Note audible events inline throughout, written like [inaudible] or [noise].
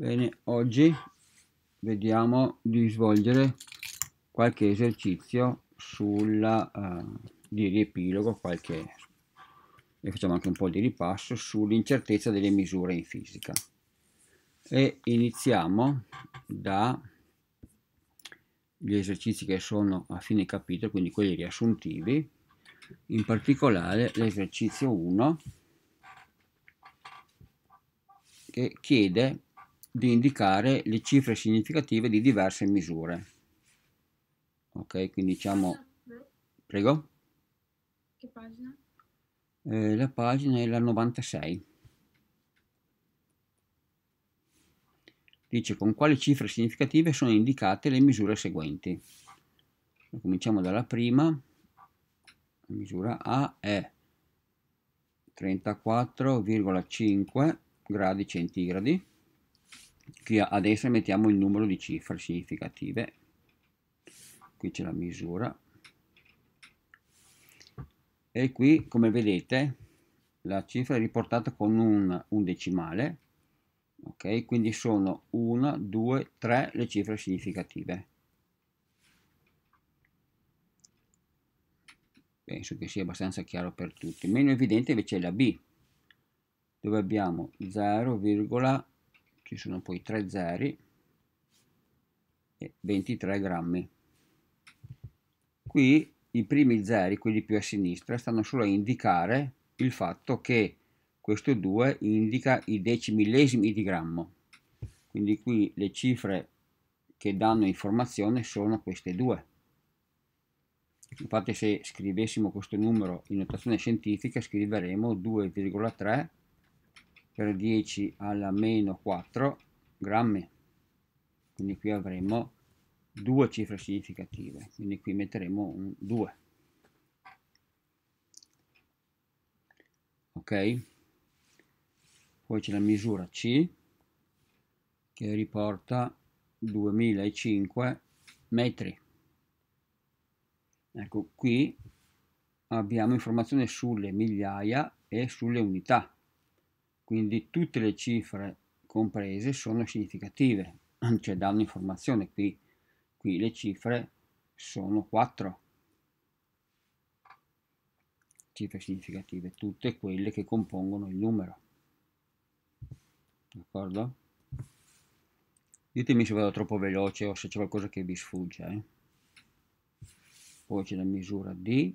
Bene, oggi vediamo di svolgere qualche esercizio sulla, uh, di riepilogo, qualche, e facciamo anche un po' di ripasso sull'incertezza delle misure in fisica. E iniziamo dagli esercizi che sono a fine capitolo, quindi quelli riassuntivi, in particolare l'esercizio 1 che chiede di indicare le cifre significative di diverse misure. Ok, quindi diciamo... Prego? Che pagina? Eh, la pagina è la 96. Dice con quali cifre significative sono indicate le misure seguenti. Cominciamo dalla prima. La misura A è 34,5 gradi centigradi qui a mettiamo il numero di cifre significative qui c'è la misura e qui come vedete la cifra è riportata con un, un decimale ok quindi sono 1 2 3 le cifre significative penso che sia abbastanza chiaro per tutti meno evidente invece è la b dove abbiamo 0,1 ci sono poi 3 zeri e 23 grammi qui i primi zeri quelli più a sinistra stanno solo a indicare il fatto che questo 2 indica i decimillesimi di grammo quindi qui le cifre che danno informazione sono queste due infatti se scrivessimo questo numero in notazione scientifica scriveremo 2,3 per 10 alla meno 4 grammi quindi qui avremo due cifre significative quindi qui metteremo un 2 ok poi c'è la misura C che riporta 2005 metri ecco qui abbiamo informazioni sulle migliaia e sulle unità quindi tutte le cifre comprese sono significative, cioè danno informazione qui, qui le cifre sono 4 cifre significative, tutte quelle che compongono il numero. D'accordo? Ditemi se vado troppo veloce o se c'è qualcosa che vi sfugge. Eh? Poi c'è la misura di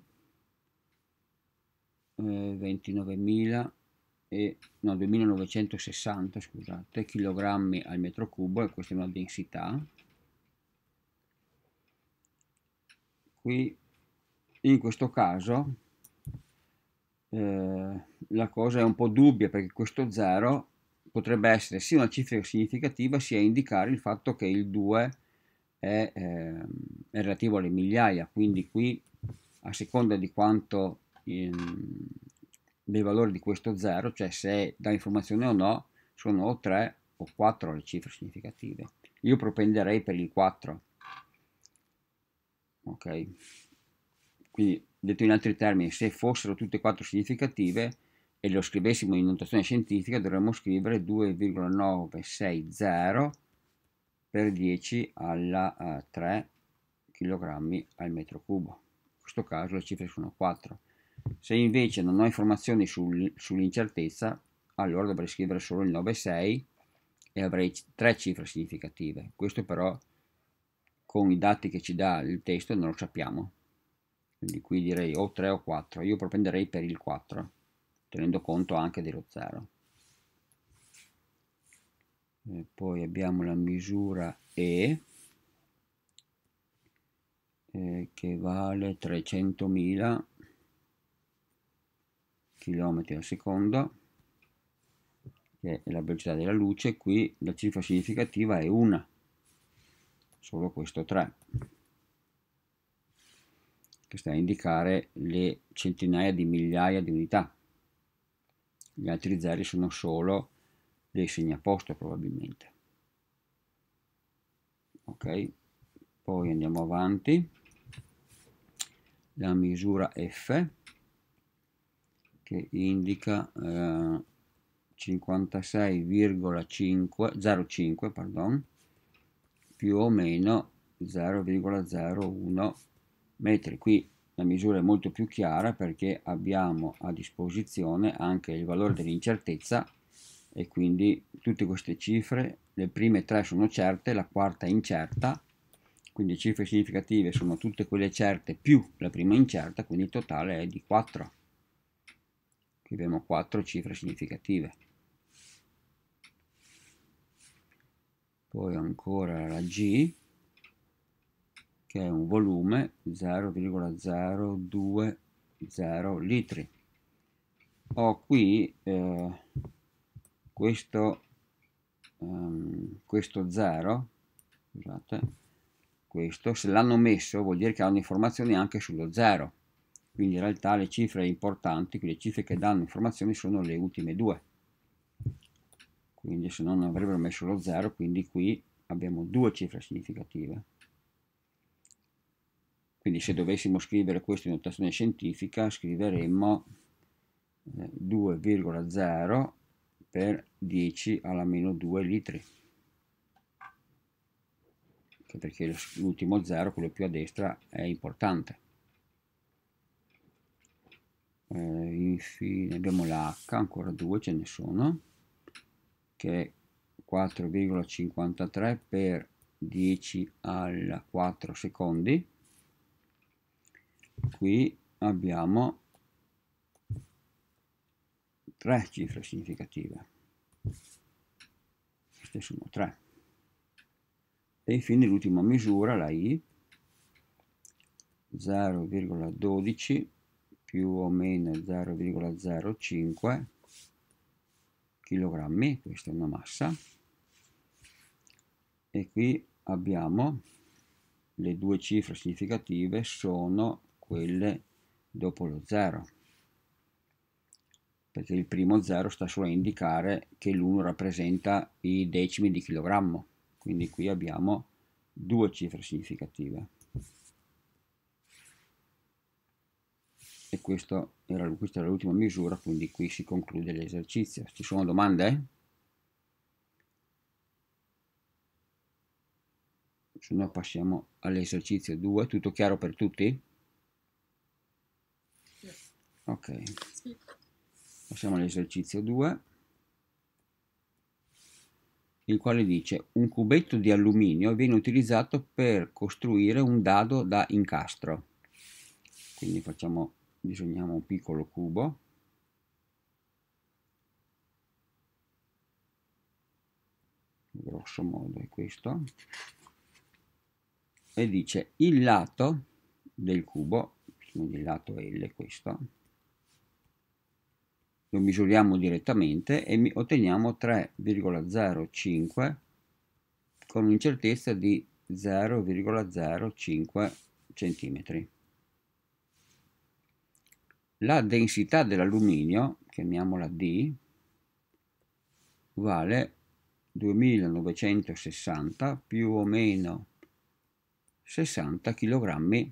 eh, 29.000 e, no, 2960 scusate, kg al metro cubo e questa è una densità. Qui in questo caso eh, la cosa è un po' dubbia perché questo 0 potrebbe essere sia una cifra significativa sia indicare il fatto che il 2 è, eh, è relativo alle migliaia, quindi qui a seconda di quanto... In, ehm, dei valori di questo 0, cioè se dà informazione o no, sono o 3 o 4 le cifre significative. Io propenderei per il 4. Ok? Quindi, detto in altri termini, se fossero tutte e quattro significative e lo scrivessimo in notazione scientifica, dovremmo scrivere 2,960 per 10 alla uh, 3 kg al metro cubo. In questo caso le cifre sono 4. Se invece non ho informazioni sul, sull'incertezza, allora dovrei scrivere solo il 9,6 e avrei tre cifre significative. Questo però con i dati che ci dà il testo non lo sappiamo. Quindi qui direi o 3 o 4. Io propenderei per il 4, tenendo conto anche dello 0. E poi abbiamo la misura E eh, che vale 300.000 km al secondo, che è la velocità della luce, qui la cifra significativa è 1, solo questo 3, che sta a indicare le centinaia di migliaia di unità. Gli altri zeri sono solo dei segni a posto probabilmente. Ok, poi andiamo avanti. La misura F che indica eh, 56,05 più o meno 0,01 metri. Qui la misura è molto più chiara perché abbiamo a disposizione anche il valore dell'incertezza e quindi tutte queste cifre, le prime tre sono certe, la quarta è incerta, quindi cifre significative sono tutte quelle certe più la prima incerta, quindi il totale è di 4 abbiamo quattro cifre significative. Poi ancora la G, che è un volume 0,020 litri. Ho qui eh, questo, um, questo zero, scusate, questo se l'hanno messo vuol dire che hanno informazioni anche sullo 0 quindi in realtà le cifre importanti, le cifre che danno informazioni sono le ultime due quindi se no non avrebbero messo lo 0 quindi qui abbiamo due cifre significative quindi se dovessimo scrivere questo in notazione scientifica scriveremmo 2,0 eh, per 10 alla meno 2 litri che perché l'ultimo 0, quello più a destra, è importante eh, infine abbiamo l'H ancora due ce ne sono che è 4,53 per 10 alla 4 secondi qui abbiamo tre cifre significative queste sono tre e infine l'ultima misura la i 0,12 più o meno 0,05 kg, questa è una massa, e qui abbiamo le due cifre significative sono quelle dopo lo 0 perché il primo 0 sta solo a indicare che l'1 rappresenta i decimi di chilogrammo quindi qui abbiamo due cifre significative e questa era l'ultima misura, quindi qui si conclude l'esercizio. Ci sono domande? Se no passiamo all'esercizio 2. Tutto chiaro per tutti? Ok. Passiamo all'esercizio 2, il quale dice un cubetto di alluminio viene utilizzato per costruire un dado da incastro. Quindi facciamo disegniamo un piccolo cubo grosso modo è questo e dice il lato del cubo quindi il lato L questo lo misuriamo direttamente e otteniamo 3,05 con un'incertezza di 0,05 centimetri la densità dell'alluminio, chiamiamola D, vale 2960 più o meno 60 kg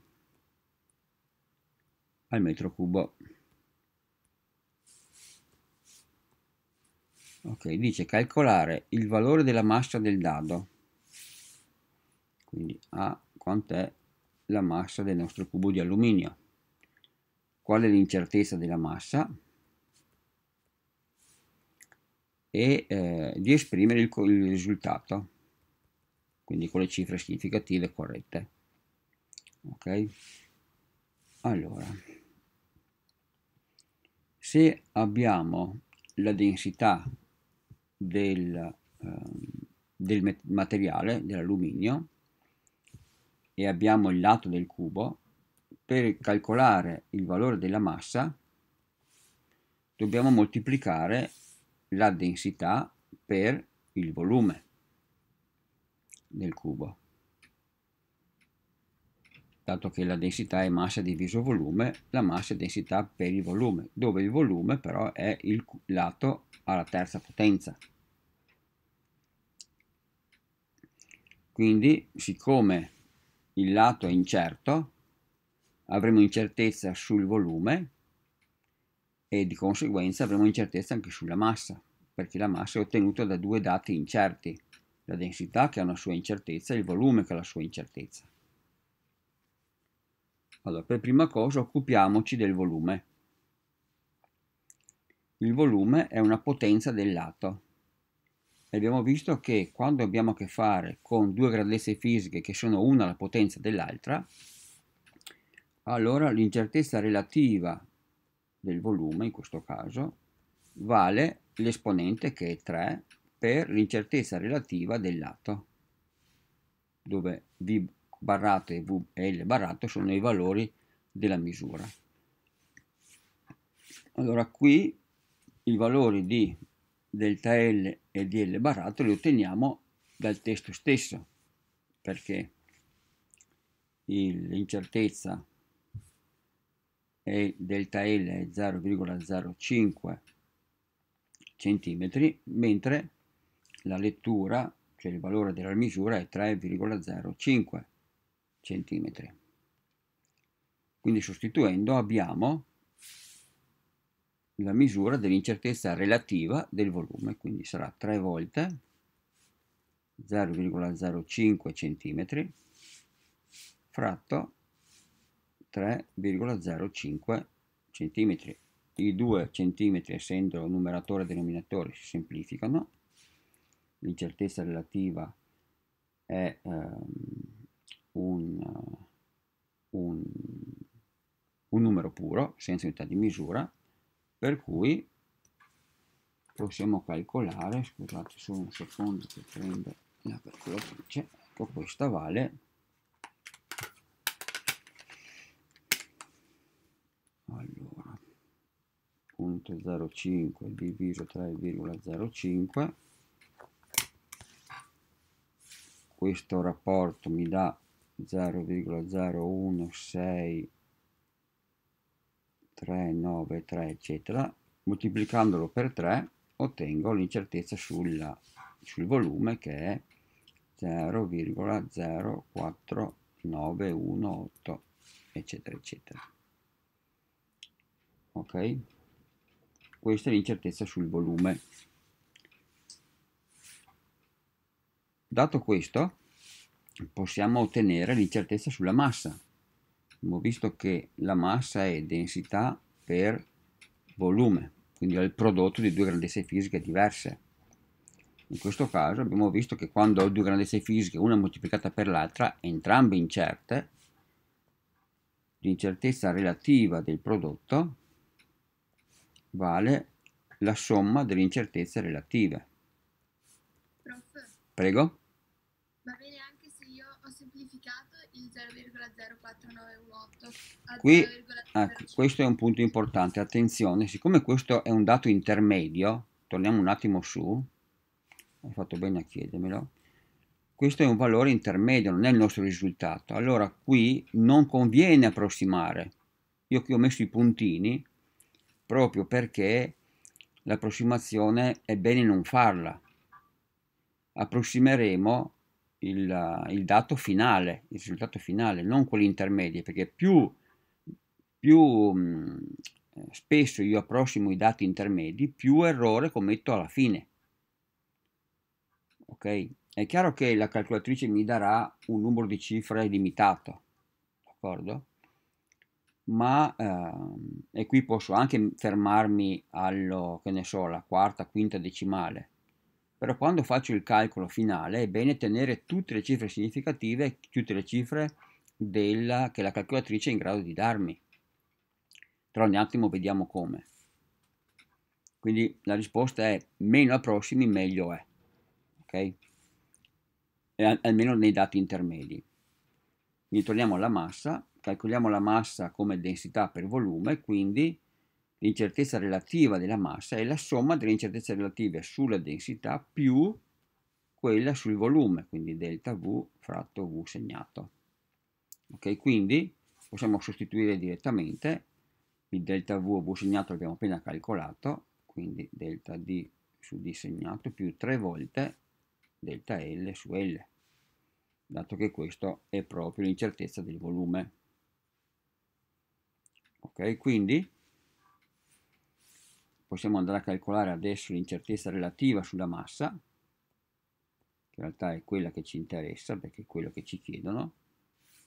al metro cubo. Ok, dice calcolare il valore della massa del dado. Quindi A quant'è la massa del nostro cubo di alluminio qual è l'incertezza della massa e eh, di esprimere il, il risultato, quindi con le cifre significative corrette. Ok? Allora, se abbiamo la densità del, eh, del materiale, dell'alluminio, e abbiamo il lato del cubo, per calcolare il valore della massa dobbiamo moltiplicare la densità per il volume del cubo dato che la densità è massa diviso volume la massa è densità per il volume dove il volume però è il lato alla terza potenza quindi siccome il lato è incerto avremo incertezza sul volume e di conseguenza avremo incertezza anche sulla massa, perché la massa è ottenuta da due dati incerti, la densità che ha una sua incertezza e il volume che ha la sua incertezza. Allora, per prima cosa occupiamoci del volume. Il volume è una potenza del lato. E abbiamo visto che quando abbiamo a che fare con due grandezze fisiche che sono una la potenza dell'altra, allora l'incertezza relativa del volume, in questo caso, vale l'esponente che è 3 per l'incertezza relativa del lato, dove V barrato e V L barrato sono i valori della misura. Allora qui i valori di delta L e di L barrato li otteniamo dal testo stesso, perché l'incertezza e delta L è 0,05 cm, mentre la lettura, cioè il valore della misura, è 3,05 cm. Quindi sostituendo abbiamo la misura dell'incertezza relativa del volume, quindi sarà 3 volte 0,05 cm fratto 3,05 cm. I 2 cm, essendo numeratore e denominatore, si semplificano. L'incertezza relativa è ehm, un, un, un numero puro, senza unità di misura, per cui possiamo calcolare, scusate solo un secondo che prendo la calcolatrice, ecco questa vale 0.05 diviso 3,05 questo rapporto mi dà 0,016393 eccetera moltiplicandolo per 3 ottengo l'incertezza sul volume che è 0,04918 eccetera eccetera ok questa è l'incertezza sul volume. Dato questo, possiamo ottenere l'incertezza sulla massa. Abbiamo visto che la massa è densità per volume, quindi è il prodotto di due grandezze fisiche diverse. In questo caso abbiamo visto che quando ho due grandezze fisiche, una moltiplicata per l'altra, entrambe incerte, l'incertezza relativa del prodotto vale la somma delle incertezze relative. Prof. Prego. Va bene anche se io ho semplificato il 0,04918 Qui, ecco, questo è un punto importante, attenzione, siccome questo è un dato intermedio, torniamo un attimo su, hai fatto bene a chiedermelo, questo è un valore intermedio, non è il nostro risultato, allora qui non conviene approssimare, io qui ho messo i puntini proprio perché l'approssimazione è bene non farla. Approssimeremo il, il, dato finale, il risultato finale, non quelli intermedi, perché più, più mh, mm, spesso io approssimo i dati intermedi, più errore commetto alla fine. Ok? È chiaro che la calcolatrice mi darà un numero di cifre limitato, d'accordo? ma ehm, e qui posso anche fermarmi allo che ne so, la quarta, quinta decimale. Però quando faccio il calcolo finale è bene tenere tutte le cifre significative, tutte le cifre della, che la calcolatrice è in grado di darmi. Tra un attimo vediamo come. Quindi la risposta è meno approssimi meglio è, ok? E almeno nei dati intermedi. Quindi torniamo alla massa calcoliamo la massa come densità per volume, quindi l'incertezza relativa della massa è la somma delle incertezze relative sulla densità più quella sul volume, quindi delta V fratto V segnato. Ok, quindi possiamo sostituire direttamente il delta V o V segnato l'abbiamo appena calcolato, quindi delta D su D segnato più 3 volte delta L su L, dato che questo è proprio l'incertezza del volume. Ok, quindi possiamo andare a calcolare adesso l'incertezza relativa sulla massa, che in realtà è quella che ci interessa perché è quello che ci chiedono.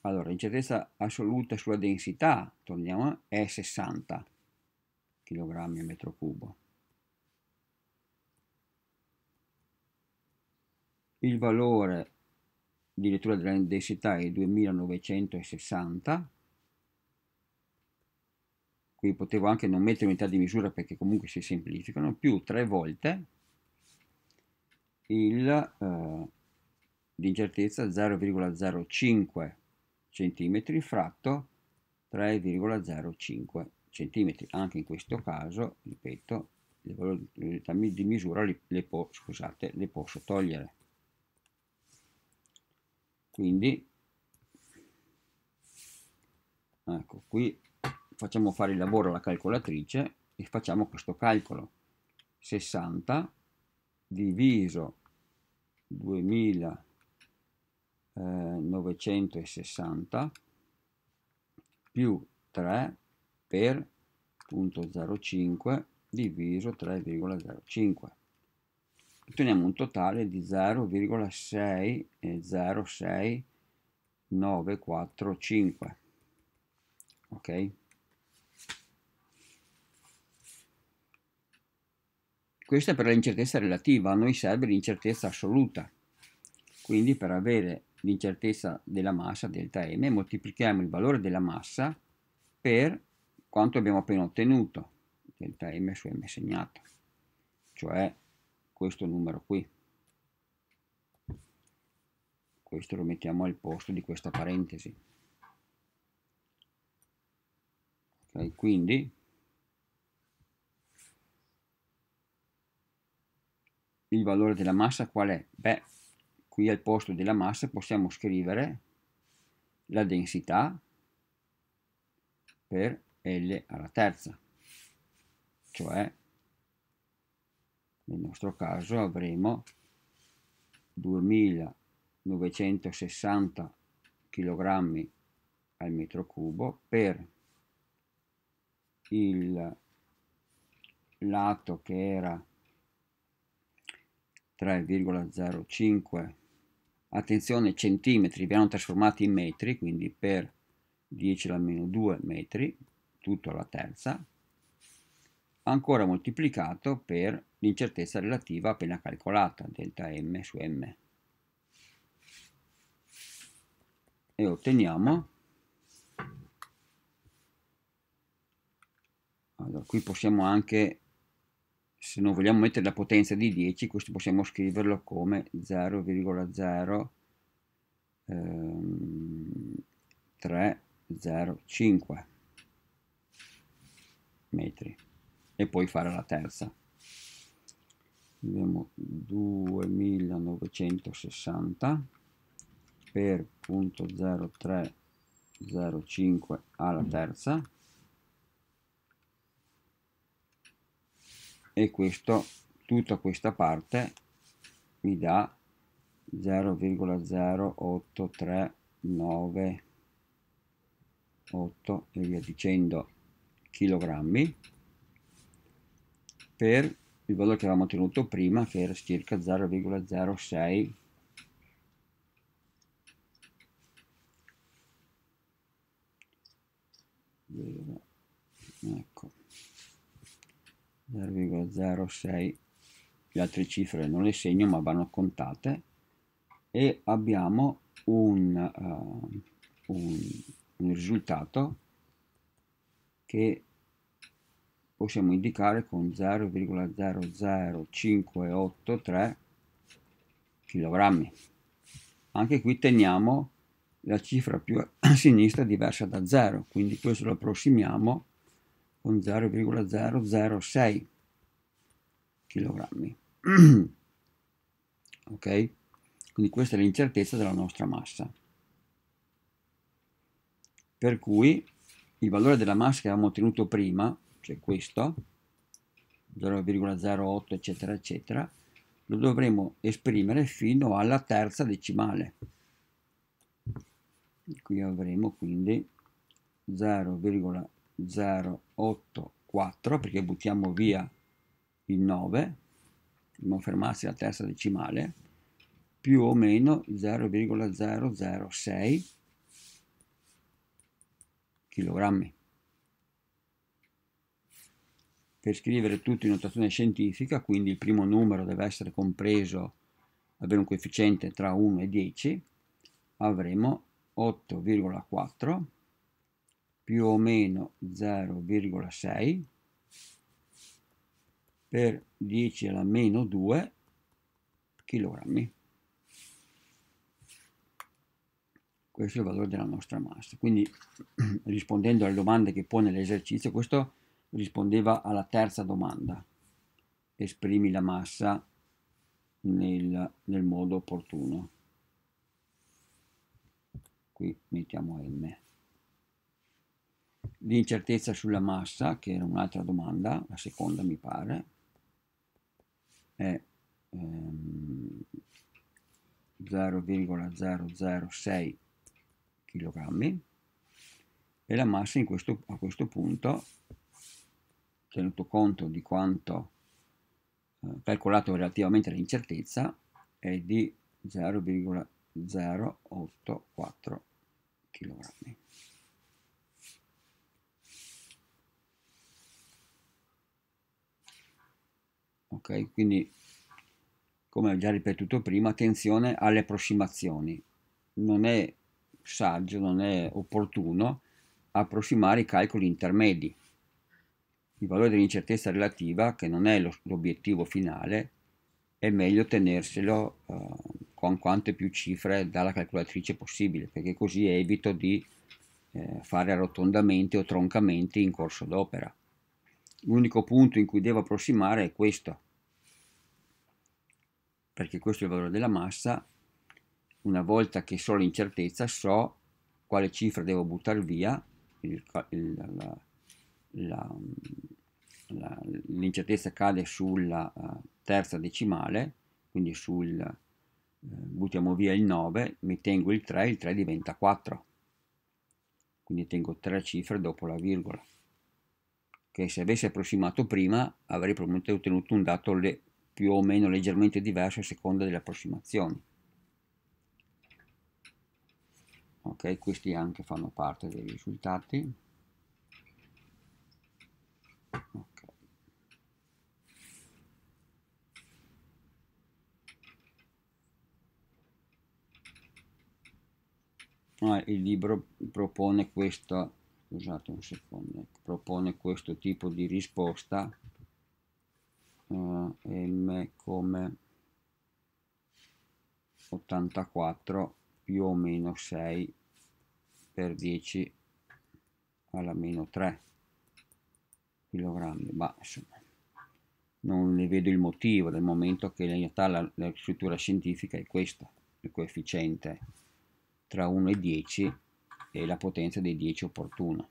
Allora, l'incertezza assoluta sulla densità, torniamo, è 60 kg m cubo. Il valore di lettura della densità è 2960 quindi potevo anche non mettere unità di misura perché comunque si semplificano, più tre volte il, eh, l'incertezza 0,05 cm fratto 3,05 cm. Anche in questo caso, ripeto, le unità di misura le, le, po, scusate, le posso togliere. Quindi, ecco qui facciamo fare il lavoro alla calcolatrice e facciamo questo calcolo. 60 diviso 2960 eh, più 3 per 0.05 diviso 3,05. Otteniamo un totale di 0,606945. Ok? Questa è per l'incertezza relativa, a noi serve l'incertezza assoluta. Quindi per avere l'incertezza della massa, delta m, moltiplichiamo il valore della massa per quanto abbiamo appena ottenuto, delta m su m segnato, cioè questo numero qui. Questo lo mettiamo al posto di questa parentesi. Okay, quindi il valore della massa qual è? Beh, qui al posto della massa possiamo scrivere la densità per L alla terza, cioè nel nostro caso avremo 2960 kg al metro cubo per il lato che era 3,05 attenzione centimetri verranno trasformati in metri quindi per 10 alla meno 2 metri tutto alla terza ancora moltiplicato per l'incertezza relativa appena calcolata delta m su m e otteniamo allora qui possiamo anche se non vogliamo mettere la potenza di 10 questo possiamo scriverlo come 0,0305 ehm, metri e poi fare la terza abbiamo 2960 per 0.0305 alla terza e questo tutta questa parte mi dà 0,08398 e via dicendo chilogrammi per il valore che avevamo ottenuto prima che era circa 0,06 ecco 0,06 le altre cifre non le segno ma vanno contate e abbiamo un, uh, un, un risultato che possiamo indicare con 0,00583 kg anche qui teniamo la cifra più a sinistra diversa da 0 quindi questo lo approssimiamo con 0,006 kg. [clears throat] ok? Quindi questa è l'incertezza della nostra massa. Per cui il valore della massa che avevamo ottenuto prima, cioè questo, 0,08 eccetera eccetera, lo dovremo esprimere fino alla terza decimale. Qui avremo quindi 0,08 0,84 perché buttiamo via il 9, dobbiamo fermarsi alla terza decimale, più o meno 0,006 kg. Per scrivere tutto in notazione scientifica, quindi il primo numero deve essere compreso, avere un coefficiente tra 1 e 10, avremo 8,4 più o meno 0,6 per 10 alla meno 2 kg. Questo è il valore della nostra massa. Quindi [clears throat] rispondendo alle domande che pone l'esercizio, questo rispondeva alla terza domanda. Esprimi la massa nel, nel modo opportuno. Qui mettiamo M l'incertezza sulla massa, che era un'altra domanda, la seconda mi pare, è ehm, 0,006 kg e la massa questo, a questo punto, tenuto conto di quanto eh, calcolato relativamente all'incertezza, è di 0,084 kg. ok quindi come ho già ripetuto prima attenzione alle approssimazioni non è saggio non è opportuno approssimare i calcoli intermedi il valore dell'incertezza relativa che non è l'obiettivo finale è meglio tenerselo eh, con quante più cifre dalla calcolatrice possibile perché così evito di eh, fare arrotondamenti o troncamenti in corso d'opera l'unico punto in cui devo approssimare è questo perché questo è il valore della massa, una volta che so l'incertezza so quale cifra devo buttare via, l'incertezza cade sulla uh, terza decimale, quindi sul, uh, buttiamo via il 9, mi tengo il 3, il 3 diventa 4, quindi tengo tre cifre dopo la virgola, che se avessi approssimato prima avrei probabilmente ottenuto un dato le più o meno leggermente diverse a seconda delle approssimazioni. Ok, questi anche fanno parte dei risultati. Ah, il libro propone questo, scusate un secondo, propone questo tipo di risposta uh, eh, elm come 84 più o meno 6 per 10 alla meno 3 kg ma insomma non ne vedo il motivo dal momento che in realtà la, la struttura scientifica è questa il coefficiente tra 1 e 10 e la potenza dei 10 opportuna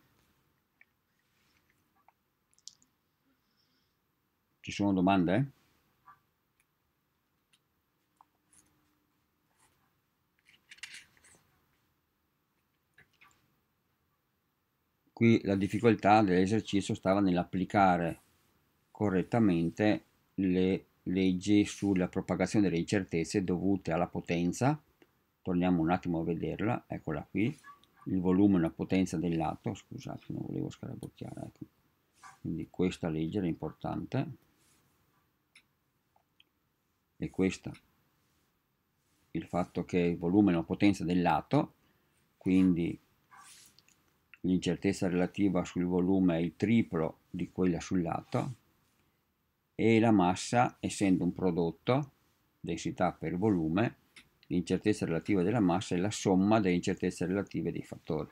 Ci sono domande? Qui la difficoltà dell'esercizio stava nell'applicare correttamente le leggi sulla propagazione delle incertezze dovute alla potenza torniamo un attimo a vederla eccola qui il volume e la potenza del lato, scusate non volevo scarabocchiare ecco. quindi questa legge era importante è questo, il fatto che il volume è una potenza del lato, quindi l'incertezza relativa sul volume è il triplo di quella sul lato, e la massa, essendo un prodotto, densità per volume, l'incertezza relativa della massa è la somma delle incertezze relative dei fattori.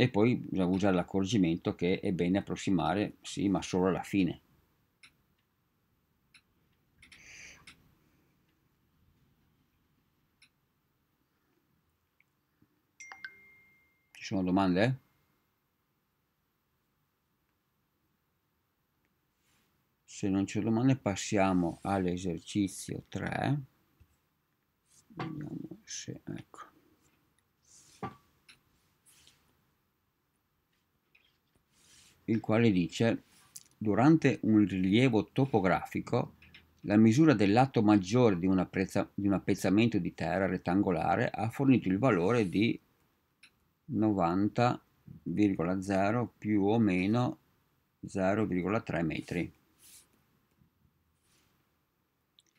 e poi bisogna usare l'accorgimento che è bene approssimare, sì, ma solo alla fine. Ci sono domande? Se non c'è domande passiamo all'esercizio 3. Vediamo se... ecco. il quale dice durante un rilievo topografico la misura del lato maggiore di, una prezza, di un appezzamento di terra rettangolare ha fornito il valore di 90,0 più o meno 0,3 metri.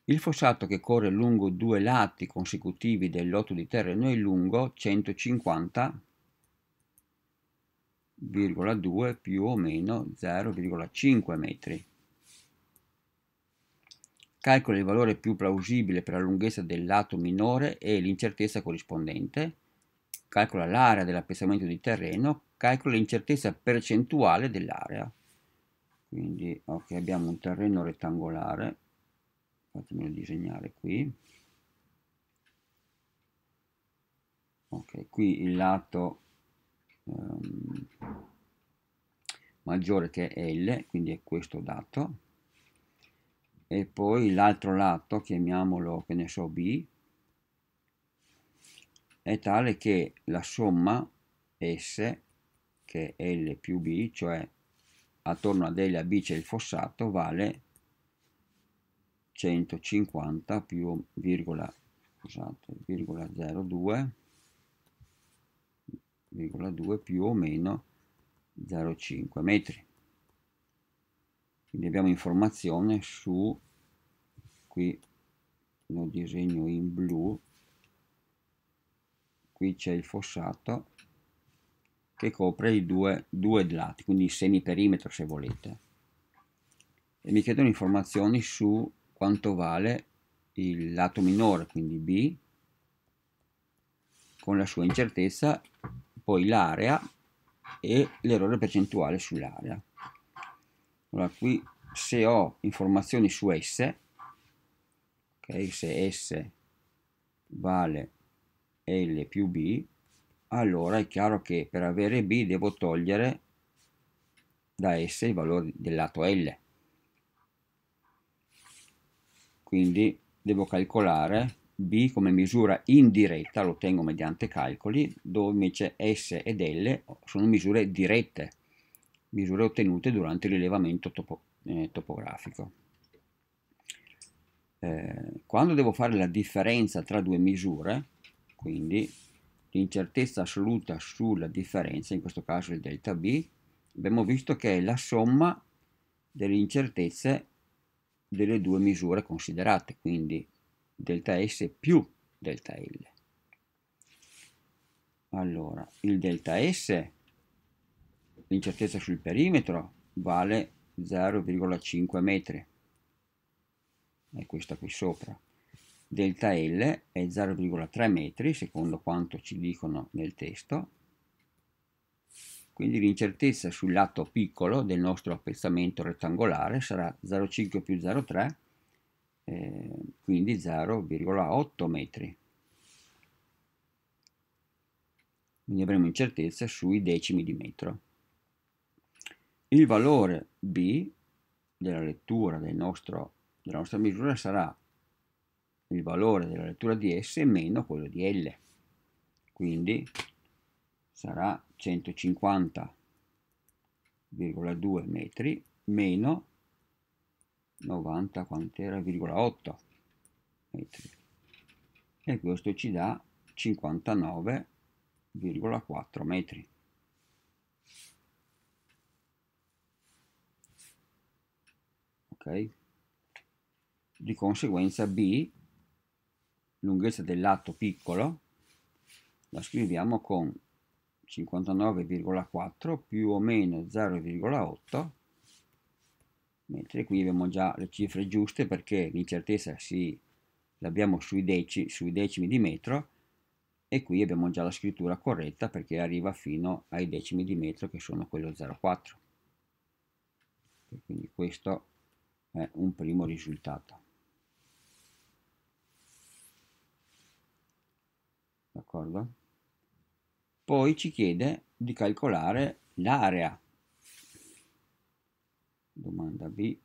Il fossato che corre lungo due lati consecutivi del lotto di terreno è lungo 150 0,2 più o meno 0,5 metri. Calcola il valore più plausibile per la lunghezza del lato minore e l'incertezza corrispondente. Calcola l'area dell'appesamento di terreno. Calcola l'incertezza percentuale dell'area. Quindi ok, abbiamo un terreno rettangolare. Fatemelo disegnare qui. Ok, qui il lato um, maggiore che L, quindi è questo dato, e poi l'altro lato, chiamiamolo che ne so B, è tale che la somma S, che è L più B, cioè attorno ad L a B c'è il fossato, vale 150 più virgola, scusate, virgola 02 0,2 più o meno 0,5 metri. Quindi abbiamo informazione su, qui lo disegno in blu, qui c'è il fossato che copre i due, due lati, quindi il semiperimetro se volete. E mi chiedono informazioni su quanto vale il lato minore, quindi B, con la sua incertezza poi l'area e l'errore percentuale sull'area. Allora qui se ho informazioni su S, ok, se S vale L più B, allora è chiaro che per avere B devo togliere da S il valore del lato L. Quindi devo calcolare B come misura indiretta, lo ottengo mediante calcoli, dove invece S ed L sono misure dirette, misure ottenute durante il rilevamento topo, eh, topografico. Eh, quando devo fare la differenza tra due misure, quindi l'incertezza assoluta sulla differenza, in questo caso il delta B, abbiamo visto che è la somma delle incertezze delle due misure considerate, quindi delta S più delta L. Allora, il delta S, l'incertezza sul perimetro, vale 0,5 metri. È questa qui sopra. Delta L è 0,3 metri, secondo quanto ci dicono nel testo. Quindi l'incertezza sul lato piccolo del nostro appezzamento rettangolare sarà 0,5 più 0,3 eh, quindi 0,8 metri. Quindi avremo incertezza sui decimi di metro. Il valore B della lettura del nostro, della nostra misura sarà il valore della lettura di S meno quello di L. Quindi sarà 150,2 metri meno 90 quant'era? 8 metri e questo ci dà 59,4 metri ok di conseguenza B lunghezza del lato piccolo la scriviamo con 59,4 più o meno 0,8 mentre qui abbiamo già le cifre giuste perché l'incertezza sì, l'abbiamo sui, deci, sui decimi di metro e qui abbiamo già la scrittura corretta perché arriva fino ai decimi di metro che sono quello 0,4 quindi questo è un primo risultato d'accordo poi ci chiede di calcolare l'area domanda B,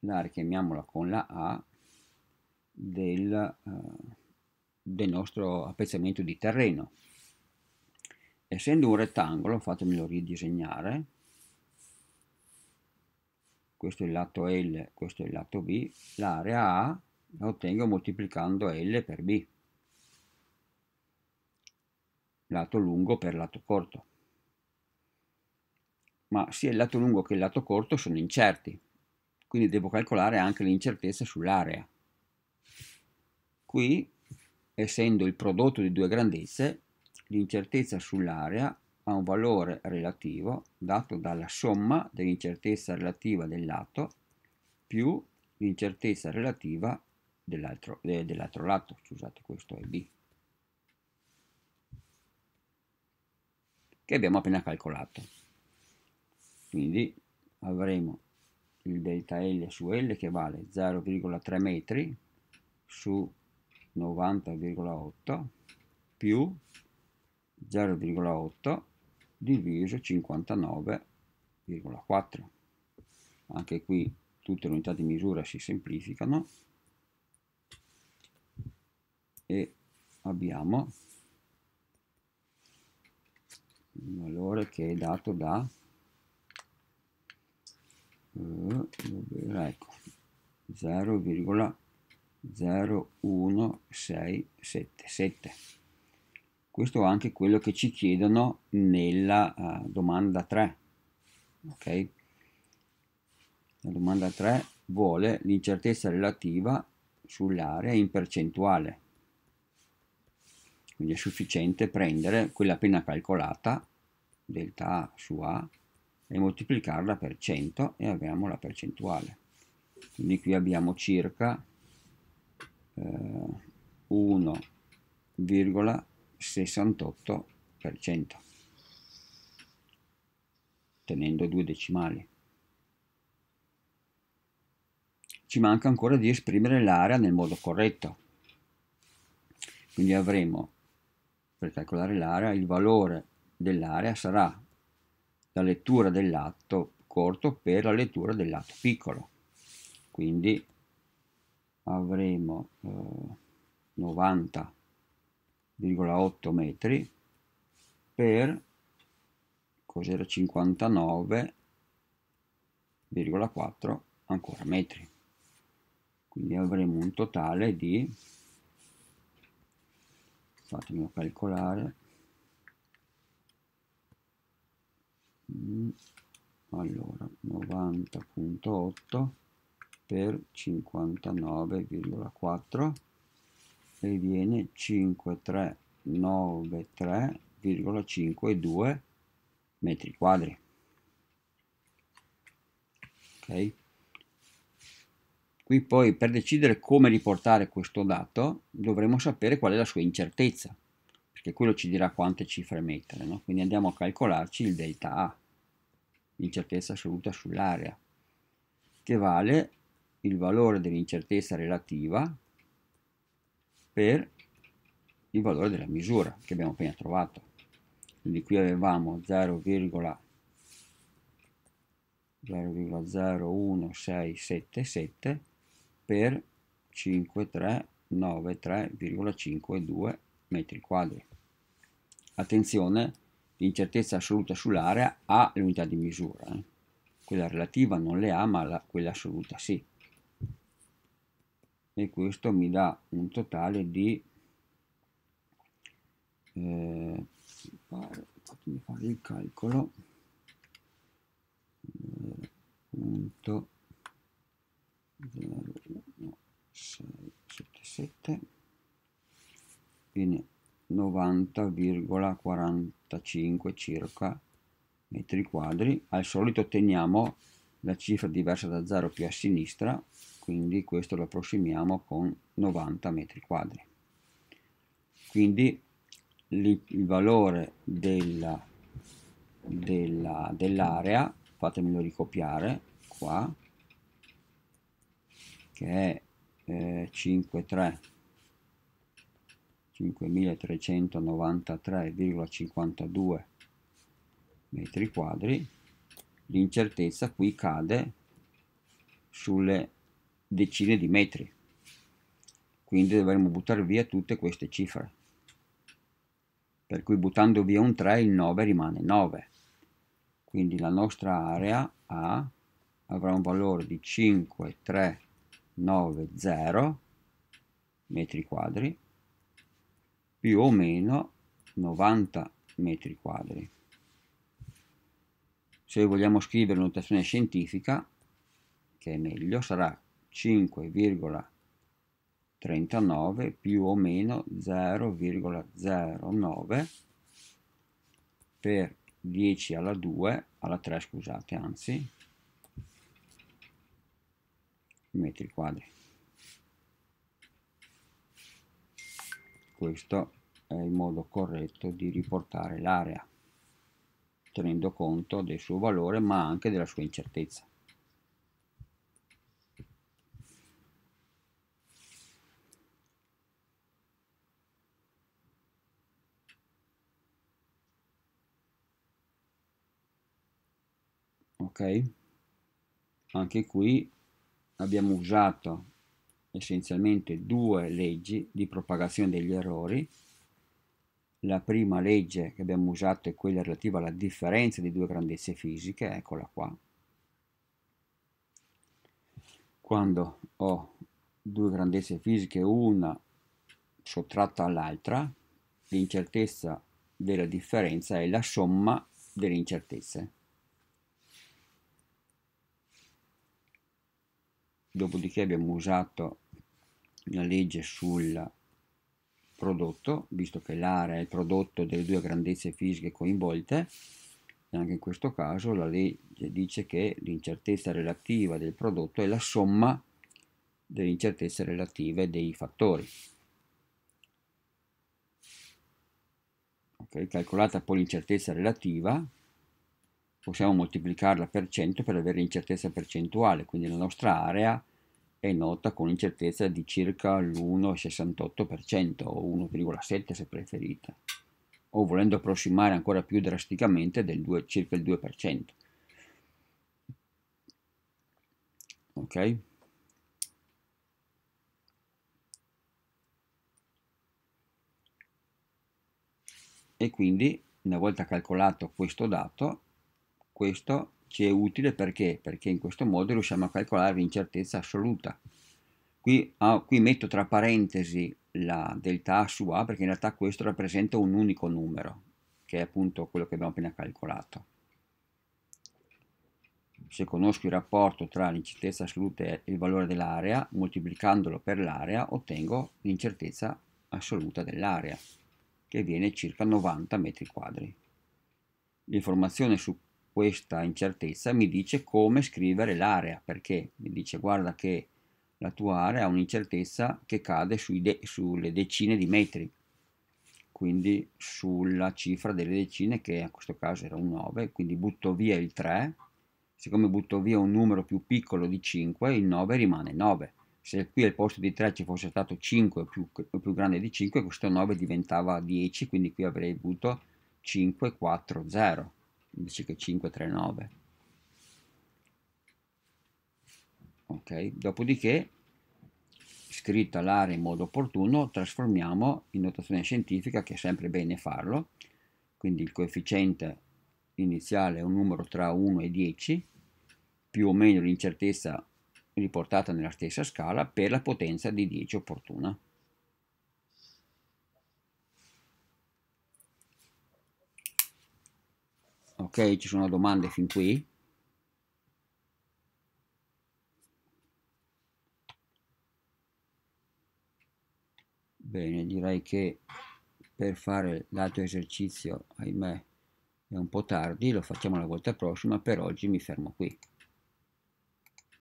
la richiamiamola con la A del, eh, del nostro appezzamento di terreno. Essendo un rettangolo, fatemelo ridisegnare, questo è il lato L, questo è il lato B, l'area A la ottengo moltiplicando L per B, lato lungo per lato corto ma sia il lato lungo che il lato corto sono incerti, quindi devo calcolare anche l'incertezza sull'area. Qui, essendo il prodotto di due grandezze, l'incertezza sull'area ha un valore relativo dato dalla somma dell'incertezza relativa del lato più l'incertezza relativa dell'altro, dell lato, scusate questo è B, che abbiamo appena calcolato quindi avremo il delta L su L che vale 0,3 metri su 90,8 più 0,8 diviso 59,4 anche qui tutte le unità di misura si semplificano e abbiamo un valore che è dato da Mm, ecco 0,01677 questo è anche quello che ci chiedono nella uh, domanda 3 ok la domanda 3 vuole l'incertezza relativa sull'area in percentuale quindi è sufficiente prendere quella appena calcolata delta A su A e moltiplicarla per 100 e abbiamo la percentuale. Quindi qui abbiamo circa eh, 1,68%, tenendo due decimali. Ci manca ancora di esprimere l'area nel modo corretto. Quindi avremo, per calcolare l'area, il valore dell'area sarà la lettura lato corto per la lettura del lato piccolo. Quindi avremo eh, 90,8 metri per cos'era 59,4 ancora metri. Quindi avremo un totale di fatemelo calcolare Mm. allora 90.8 per 59,4 e viene 5393,52 metri quadri ok qui poi per decidere come riportare questo dato dovremo sapere qual è la sua incertezza perché quello ci dirà quante cifre mettere, no? quindi andiamo a calcolarci il delta A, l'incertezza assoluta sull'area, che vale il valore dell'incertezza relativa per il valore della misura che abbiamo appena trovato. Quindi qui avevamo 0,01677 per 5393,52 metri quadri. Attenzione, l'incertezza assoluta sull'area ha le unità di misura, eh? quella relativa non le ha, ma la, quella assoluta sì. E questo mi dà un totale di... Eh, fatemi fare il calcolo. Eh, punto 0, 1, 90,45 circa metri quadri al solito otteniamo la cifra diversa da 0 più a sinistra quindi questo lo approssimiamo con 90 metri quadri quindi il valore della, della, dell'area fatemelo ricopiare qua che è eh, 5,3 5393,52 metri quadri l'incertezza qui cade sulle decine di metri quindi dovremmo buttare via tutte queste cifre per cui buttando via un 3 il 9 rimane 9 quindi la nostra area A avrà un valore di 5390 metri quadri più o meno 90 metri quadri. Se vogliamo scrivere notazione scientifica, che è meglio, sarà 5,39 più o meno 0,09 per 10 alla 2, alla 3 scusate, anzi, metri quadri. questo è il modo corretto di riportare l'area tenendo conto del suo valore ma anche della sua incertezza ok anche qui abbiamo usato essenzialmente due leggi di propagazione degli errori. La prima legge che abbiamo usato è quella relativa alla differenza di due grandezze fisiche, eccola qua. Quando ho due grandezze fisiche, una sottratta all'altra, l'incertezza della differenza è la somma delle incertezze. Dopodiché abbiamo usato la legge sul prodotto, visto che l'area è il prodotto delle due grandezze fisiche coinvolte, e anche in questo caso la legge dice che l'incertezza relativa del prodotto è la somma delle incertezze relative dei fattori. Okay, calcolata poi l'incertezza relativa, possiamo moltiplicarla per 100 per avere l'incertezza percentuale, quindi la nostra area è è nota con incertezza di circa l'1,68% o 1,7% se preferite, o volendo approssimare ancora più drasticamente del 2, circa il 2%. Ok? E quindi una volta calcolato questo dato, questo ci è utile perché? Perché in questo modo riusciamo a calcolare l'incertezza assoluta. Qui, ah, qui metto tra parentesi la delta A su A perché in realtà questo rappresenta un unico numero, che è appunto quello che abbiamo appena calcolato. Se conosco il rapporto tra l'incertezza assoluta e il valore dell'area, moltiplicandolo per l'area ottengo l'incertezza assoluta dell'area, che viene circa 90 metri quadri. L'informazione su questa incertezza mi dice come scrivere l'area, perché mi dice guarda che la tua area ha un'incertezza che cade de sulle decine di metri, quindi sulla cifra delle decine che in questo caso era un 9, quindi butto via il 3, siccome butto via un numero più piccolo di 5, il 9 rimane 9. Se qui al posto di 3 ci fosse stato 5 più, più grande di 5, questo 9 diventava 10, quindi qui avrei avuto 5, 4, 0 invece che 5, 3, 9. ok dopodiché scritta l'area in modo opportuno trasformiamo in notazione scientifica che è sempre bene farlo quindi il coefficiente iniziale è un numero tra 1 e 10 più o meno l'incertezza riportata nella stessa scala per la potenza di 10 opportuna Ok, ci sono domande fin qui? Bene, direi che per fare l'altro esercizio, ahimè, è un po' tardi, lo facciamo la volta prossima, per oggi mi fermo qui.